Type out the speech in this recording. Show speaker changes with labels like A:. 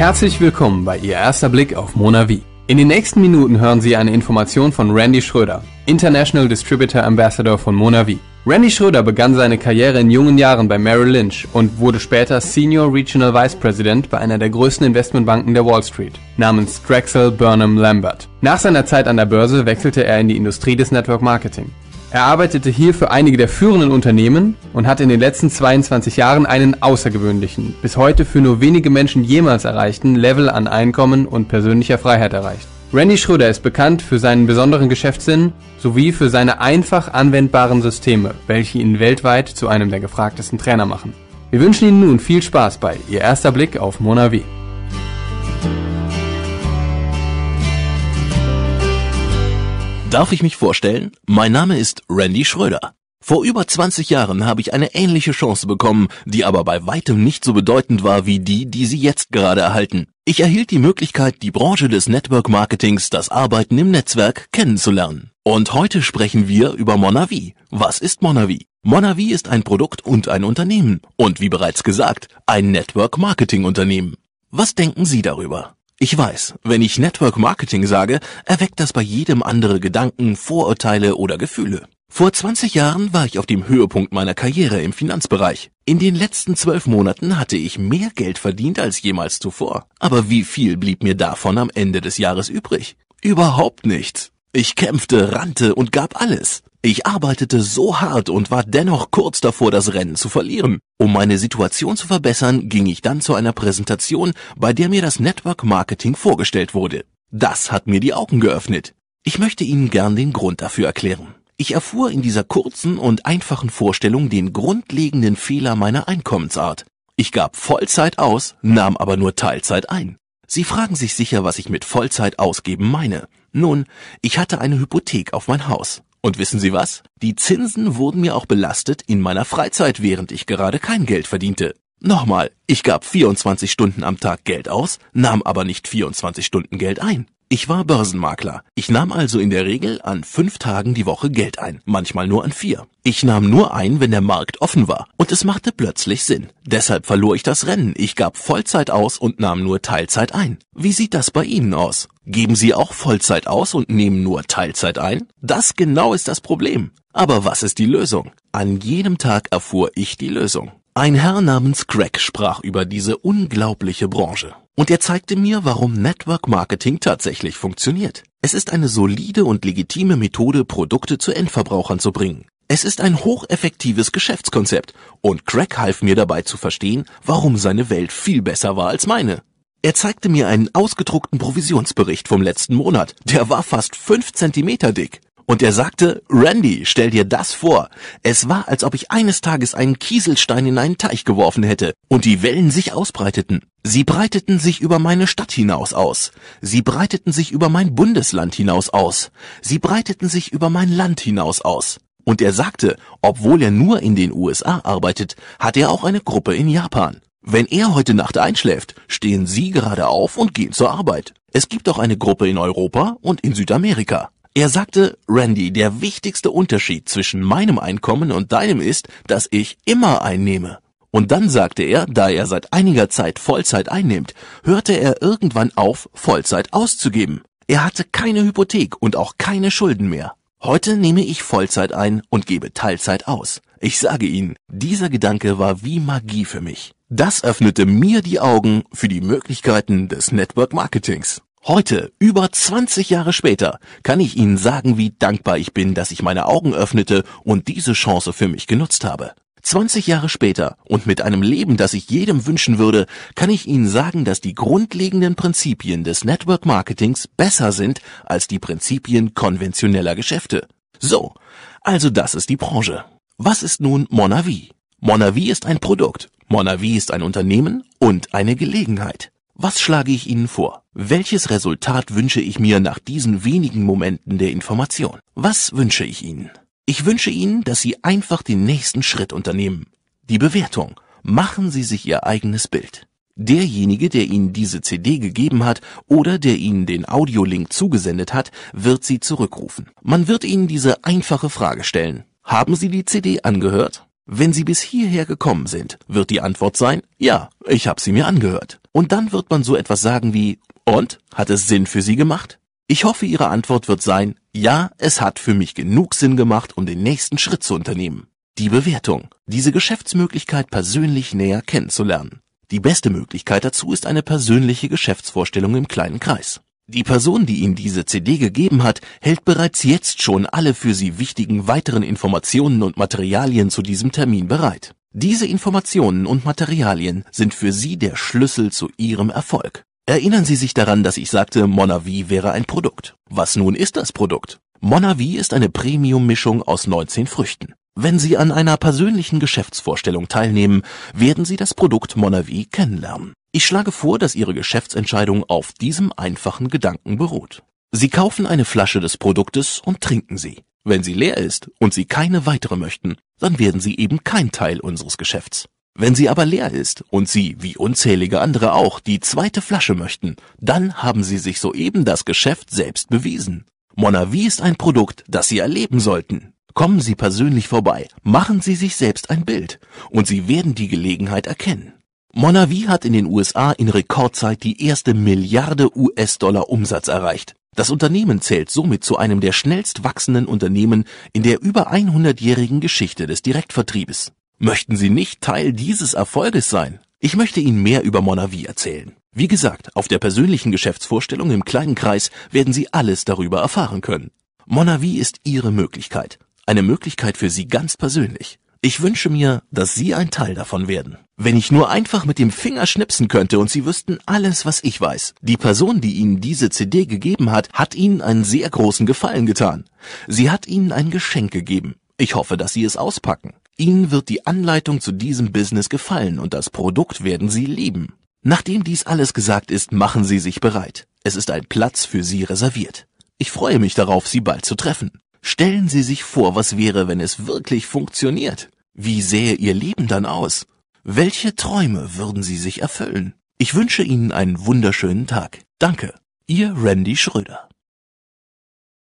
A: Herzlich willkommen bei Ihr erster Blick auf Monavi. In den nächsten Minuten hören Sie eine Information von Randy Schröder, International Distributor Ambassador von Monavi. Randy Schröder begann seine Karriere in jungen Jahren bei Merrill Lynch und wurde später Senior Regional Vice President bei einer der größten Investmentbanken der Wall Street namens Drexel Burnham Lambert. Nach seiner Zeit an der Börse wechselte er in die Industrie des Network Marketing. Er arbeitete hier für einige der führenden Unternehmen und hat in den letzten 22 Jahren einen außergewöhnlichen, bis heute für nur wenige Menschen jemals erreichten Level an Einkommen und persönlicher Freiheit erreicht. Randy Schröder ist bekannt für seinen besonderen Geschäftssinn sowie für seine einfach anwendbaren Systeme, welche ihn weltweit zu einem der gefragtesten Trainer machen. Wir wünschen Ihnen nun viel Spaß bei Ihr erster Blick auf Monavie.
B: Darf ich mich vorstellen? Mein Name ist Randy Schröder. Vor über 20 Jahren habe ich eine ähnliche Chance bekommen, die aber bei weitem nicht so bedeutend war wie die, die Sie jetzt gerade erhalten. Ich erhielt die Möglichkeit, die Branche des Network Marketings, das Arbeiten im Netzwerk, kennenzulernen. Und heute sprechen wir über Monavi. Was ist Monavi? Monavi ist ein Produkt und ein Unternehmen und wie bereits gesagt, ein Network Marketing Unternehmen. Was denken Sie darüber? Ich weiß, wenn ich Network Marketing sage, erweckt das bei jedem andere Gedanken, Vorurteile oder Gefühle. Vor 20 Jahren war ich auf dem Höhepunkt meiner Karriere im Finanzbereich. In den letzten zwölf Monaten hatte ich mehr Geld verdient als jemals zuvor. Aber wie viel blieb mir davon am Ende des Jahres übrig? Überhaupt nichts. Ich kämpfte, rannte und gab alles. Ich arbeitete so hart und war dennoch kurz davor, das Rennen zu verlieren. Um meine Situation zu verbessern, ging ich dann zu einer Präsentation, bei der mir das Network Marketing vorgestellt wurde. Das hat mir die Augen geöffnet. Ich möchte Ihnen gern den Grund dafür erklären. Ich erfuhr in dieser kurzen und einfachen Vorstellung den grundlegenden Fehler meiner Einkommensart. Ich gab Vollzeit aus, nahm aber nur Teilzeit ein. Sie fragen sich sicher, was ich mit Vollzeit ausgeben meine. Nun, ich hatte eine Hypothek auf mein Haus. Und wissen Sie was? Die Zinsen wurden mir auch belastet in meiner Freizeit, während ich gerade kein Geld verdiente. Nochmal, ich gab 24 Stunden am Tag Geld aus, nahm aber nicht 24 Stunden Geld ein. Ich war Börsenmakler. Ich nahm also in der Regel an fünf Tagen die Woche Geld ein, manchmal nur an vier. Ich nahm nur ein, wenn der Markt offen war. Und es machte plötzlich Sinn. Deshalb verlor ich das Rennen. Ich gab Vollzeit aus und nahm nur Teilzeit ein. Wie sieht das bei Ihnen aus? Geben Sie auch Vollzeit aus und nehmen nur Teilzeit ein? Das genau ist das Problem. Aber was ist die Lösung? An jedem Tag erfuhr ich die Lösung. Ein Herr namens Greg sprach über diese unglaubliche Branche und er zeigte mir, warum Network Marketing tatsächlich funktioniert. Es ist eine solide und legitime Methode, Produkte zu Endverbrauchern zu bringen. Es ist ein hocheffektives Geschäftskonzept und Craig half mir dabei zu verstehen, warum seine Welt viel besser war als meine. Er zeigte mir einen ausgedruckten Provisionsbericht vom letzten Monat, der war fast fünf Zentimeter dick. Und er sagte, Randy, stell dir das vor. Es war, als ob ich eines Tages einen Kieselstein in einen Teich geworfen hätte und die Wellen sich ausbreiteten. Sie breiteten sich über meine Stadt hinaus aus. Sie breiteten sich über mein Bundesland hinaus aus. Sie breiteten sich über mein Land hinaus aus. Und er sagte, obwohl er nur in den USA arbeitet, hat er auch eine Gruppe in Japan. Wenn er heute Nacht einschläft, stehen Sie gerade auf und gehen zur Arbeit. Es gibt auch eine Gruppe in Europa und in Südamerika. Er sagte, Randy, der wichtigste Unterschied zwischen meinem Einkommen und deinem ist, dass ich immer einnehme. Und dann sagte er, da er seit einiger Zeit Vollzeit einnimmt, hörte er irgendwann auf, Vollzeit auszugeben. Er hatte keine Hypothek und auch keine Schulden mehr. Heute nehme ich Vollzeit ein und gebe Teilzeit aus. Ich sage Ihnen, dieser Gedanke war wie Magie für mich. Das öffnete mir die Augen für die Möglichkeiten des Network Marketings. Heute, über 20 Jahre später, kann ich Ihnen sagen, wie dankbar ich bin, dass ich meine Augen öffnete und diese Chance für mich genutzt habe. 20 Jahre später und mit einem Leben, das ich jedem wünschen würde, kann ich Ihnen sagen, dass die grundlegenden Prinzipien des Network Marketings besser sind als die Prinzipien konventioneller Geschäfte. So, also das ist die Branche. Was ist nun Monavi? Monavi ist ein Produkt, Monavi ist ein Unternehmen und eine Gelegenheit. Was schlage ich Ihnen vor? Welches Resultat wünsche ich mir nach diesen wenigen Momenten der Information? Was wünsche ich Ihnen? Ich wünsche Ihnen, dass Sie einfach den nächsten Schritt unternehmen. Die Bewertung. Machen Sie sich Ihr eigenes Bild. Derjenige, der Ihnen diese CD gegeben hat oder der Ihnen den Audiolink zugesendet hat, wird Sie zurückrufen. Man wird Ihnen diese einfache Frage stellen. Haben Sie die CD angehört? Wenn Sie bis hierher gekommen sind, wird die Antwort sein, ja, ich habe sie mir angehört. Und dann wird man so etwas sagen wie, und, hat es Sinn für Sie gemacht? Ich hoffe, Ihre Antwort wird sein, ja, es hat für mich genug Sinn gemacht, um den nächsten Schritt zu unternehmen. Die Bewertung. Diese Geschäftsmöglichkeit persönlich näher kennenzulernen. Die beste Möglichkeit dazu ist eine persönliche Geschäftsvorstellung im kleinen Kreis. Die Person, die Ihnen diese CD gegeben hat, hält bereits jetzt schon alle für sie wichtigen weiteren Informationen und Materialien zu diesem Termin bereit. Diese Informationen und Materialien sind für Sie der Schlüssel zu Ihrem Erfolg. Erinnern Sie sich daran, dass ich sagte, Monavi wäre ein Produkt. Was nun ist das Produkt? Monavi ist eine Premium-Mischung aus 19 Früchten. Wenn Sie an einer persönlichen Geschäftsvorstellung teilnehmen, werden Sie das Produkt Monavi kennenlernen. Ich schlage vor, dass Ihre Geschäftsentscheidung auf diesem einfachen Gedanken beruht. Sie kaufen eine Flasche des Produktes und trinken sie. Wenn sie leer ist und Sie keine weitere möchten, dann werden Sie eben kein Teil unseres Geschäfts. Wenn sie aber leer ist und Sie, wie unzählige andere auch, die zweite Flasche möchten, dann haben Sie sich soeben das Geschäft selbst bewiesen. Monavie ist ein Produkt, das Sie erleben sollten. Kommen Sie persönlich vorbei, machen Sie sich selbst ein Bild, und Sie werden die Gelegenheit erkennen. Monavi hat in den USA in Rekordzeit die erste Milliarde US-Dollar Umsatz erreicht. Das Unternehmen zählt somit zu einem der schnellst wachsenden Unternehmen in der über 100-jährigen Geschichte des Direktvertriebes. Möchten Sie nicht Teil dieses Erfolges sein? Ich möchte Ihnen mehr über Monavi erzählen. Wie gesagt, auf der persönlichen Geschäftsvorstellung im kleinen Kreis werden Sie alles darüber erfahren können. Monavi ist Ihre Möglichkeit. Eine Möglichkeit für Sie ganz persönlich. Ich wünsche mir, dass Sie ein Teil davon werden. Wenn ich nur einfach mit dem Finger schnipsen könnte und Sie wüssten alles, was ich weiß. Die Person, die Ihnen diese CD gegeben hat, hat Ihnen einen sehr großen Gefallen getan. Sie hat Ihnen ein Geschenk gegeben. Ich hoffe, dass Sie es auspacken. Ihnen wird die Anleitung zu diesem Business gefallen und das Produkt werden Sie lieben. Nachdem dies alles gesagt ist, machen Sie sich bereit. Es ist ein Platz für Sie reserviert. Ich freue mich darauf, Sie bald zu treffen. Stellen Sie sich vor, was wäre, wenn es wirklich funktioniert? Wie sähe Ihr Leben dann aus? Welche Träume würden Sie sich erfüllen? Ich wünsche Ihnen einen wunderschönen Tag. Danke. Ihr Randy Schröder.